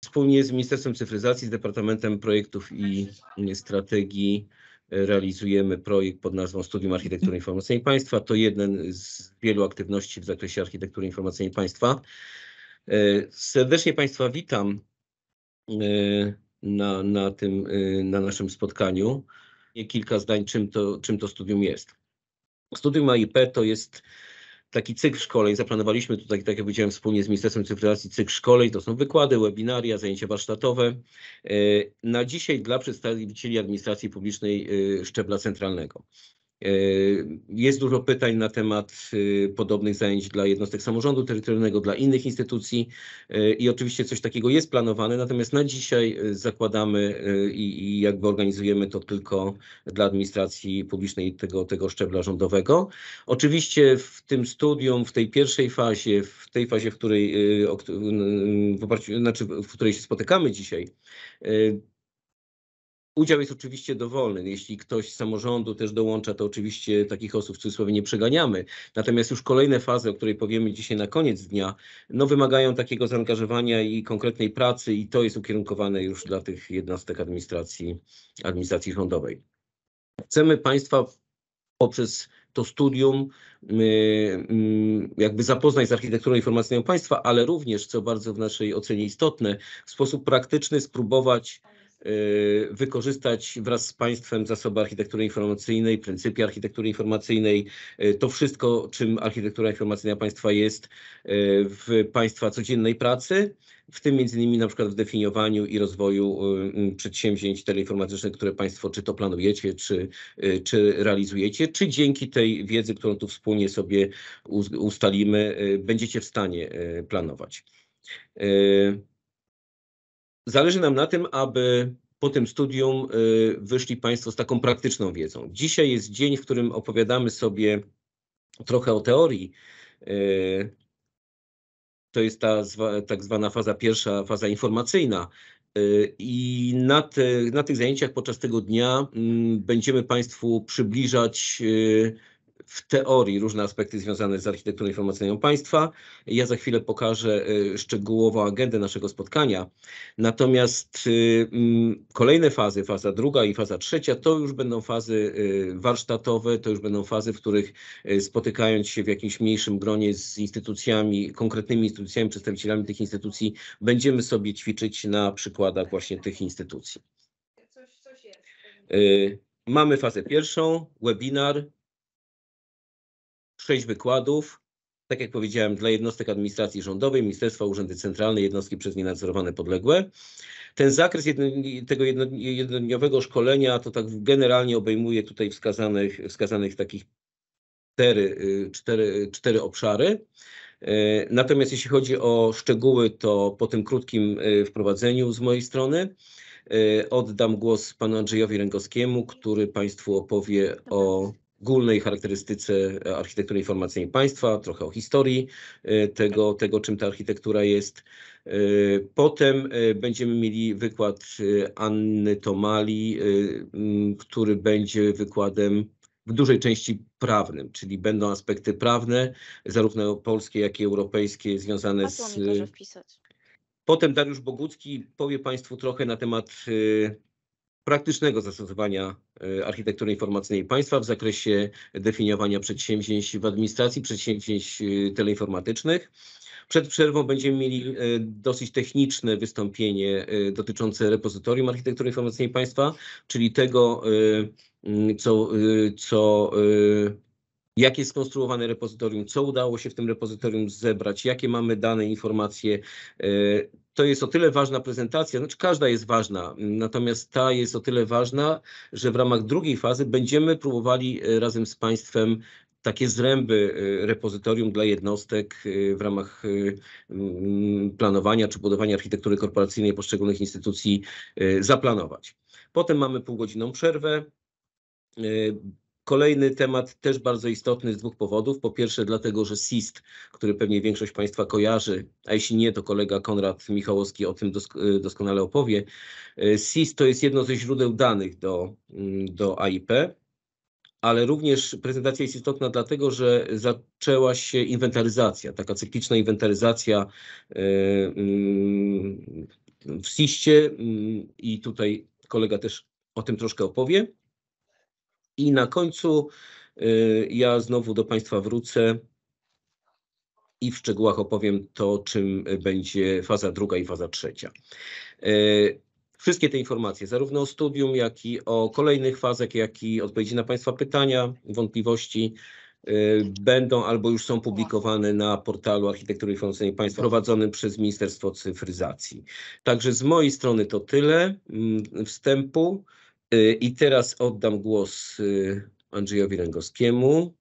Wspólnie z Ministerstwem Cyfryzacji, z Departamentem Projektów i Strategii realizujemy projekt pod nazwą Studium Architektury Informacyjnej Państwa. To jeden z wielu aktywności w zakresie architektury informacyjnej państwa. Serdecznie Państwa witam e, na, na, tym, e, na naszym spotkaniu. Kilka zdań, czym to, czym to studium jest. Studium AIP to jest taki cykl szkoleń. Zaplanowaliśmy tutaj, tak jak powiedziałem, wspólnie z Ministerstwem Cyfryzacji cykl szkoleń. To są wykłady, webinaria, zajęcia warsztatowe. E, na dzisiaj dla przedstawicieli administracji publicznej e, szczebla centralnego. E, jest dużo pytań na temat y, podobnych zajęć dla jednostek samorządu terytorialnego, dla innych instytucji e, i oczywiście coś takiego jest planowane, natomiast na dzisiaj e, zakładamy i, i jakby organizujemy to tylko dla administracji publicznej tego, tego szczebla rządowego. Oczywiście w tym studium, w tej pierwszej fazie, w tej fazie, w której, w oparciu, znaczy, w której się spotykamy dzisiaj, Udział jest oczywiście dowolny. Jeśli ktoś z samorządu też dołącza, to oczywiście takich osób w cudzysłowie nie przeganiamy. Natomiast już kolejne fazy, o której powiemy dzisiaj na koniec dnia, no wymagają takiego zaangażowania i konkretnej pracy i to jest ukierunkowane już dla tych jednostek administracji, administracji rządowej. Chcemy Państwa poprzez to studium yy, yy, jakby zapoznać z architekturą informacyjną państwa, ale również, co bardzo w naszej ocenie istotne, w sposób praktyczny spróbować Y, wykorzystać wraz z państwem zasoby architektury informacyjnej, pryncypia architektury informacyjnej, y, to wszystko, czym architektura informacyjna państwa jest y, w państwa codziennej pracy, w tym między innymi na przykład w definiowaniu i rozwoju przedsięwzięć teleinformatycznych, które państwo czy to planujecie, czy, czy realizujecie, czy dzięki tej wiedzy, którą tu wspólnie sobie ustalimy, będziecie w stanie planować zależy nam na tym, aby po tym studium y, wyszli Państwo z taką praktyczną wiedzą. Dzisiaj jest dzień, w którym opowiadamy sobie trochę o teorii. Y, to jest ta tak zwana faza pierwsza, faza informacyjna. Y, I na, te, na tych zajęciach podczas tego dnia mm, będziemy Państwu przybliżać w teorii różne aspekty związane z architekturą informacyjną państwa. Ja za chwilę pokażę e, szczegółową agendę naszego spotkania. Natomiast e, kolejne fazy, faza druga i faza trzecia, to już będą fazy e, warsztatowe, to już będą fazy, w których spotykając się w jakimś mniejszym gronie z instytucjami, konkretnymi instytucjami, przedstawicielami tych instytucji, będziemy sobie ćwiczyć na przykładach właśnie tych instytucji. Mamy fazę pierwszą, webinar, sześć wykładów, tak jak powiedziałem, dla jednostek administracji rządowej, ministerstwa, urzędy centralne, jednostki przez nie nadzorowane podległe. Ten zakres jedno, tego jedno, jednodniowego szkolenia to tak generalnie obejmuje tutaj wskazanych, wskazanych takich cztery, y, cztery, cztery obszary. Y, natomiast jeśli chodzi o szczegóły, to po tym krótkim y, wprowadzeniu z mojej strony oddam głos panu Andrzejowi Ręgowskiemu, który państwu opowie o ogólnej charakterystyce e, architektury informacyjnej państwa, trochę o historii e, tego, tego czym ta architektura jest. E, potem będziemy mieli wykład Anny Tomali, który będzie wykładem w dużej części prawnym, czyli będą aspekty prawne, zarówno polskie, jak i europejskie, związane z. Potem Dariusz Bogucki powie Państwu trochę na temat praktycznego zastosowania E, architektury informacyjnej państwa w zakresie definiowania przedsięwzięć w administracji, przedsięwzięć e, teleinformatycznych. Przed przerwą będziemy mieli e, dosyć techniczne wystąpienie dotyczące repozytorium architektury informacyjnej państwa, czyli tego, co, co jak jest skonstruowane repozytorium, co udało się w tym repozytorium zebrać, jakie mamy dane, informacje, to jest o tyle ważna prezentacja, znaczy każda jest ważna, natomiast ta jest o tyle ważna, że w ramach drugiej fazy będziemy próbowali e, razem z Państwem takie zręby e, repozytorium dla jednostek e, w ramach planowania czy budowania architektury korporacyjnej poszczególnych instytucji zaplanować. Potem mamy półgodzinną przerwę. Kolejny temat też bardzo istotny z dwóch powodów. Po pierwsze dlatego, że SIST, który pewnie większość Państwa kojarzy, a jeśli nie, to kolega Konrad Michałowski o tym y, doskonale opowie. Y, SIST to jest jedno ze źródeł danych do, mm, do AIP ale również prezentacja jest istotna dlatego, że zaczęła się inwentaryzacja, taka cykliczna inwentaryzacja y, mm, w sis ie mm, i tutaj kolega też o tym troszkę opowie. I na końcu y, ja znowu do Państwa wrócę i w szczegółach opowiem to, czym będzie faza druga i faza trzecia. Y, wszystkie te informacje, zarówno o studium, jak i o kolejnych fazach, jak i odpowiedzi na Państwa pytania, wątpliwości, y, będą albo już są publikowane na portalu Architektury i Funkcjonowania Państwa prowadzonym przez Ministerstwo Cyfryzacji. Także z mojej strony to tyle mm, wstępu. Y, I teraz oddam głos y, Andrzejowi Ręgowskiemu.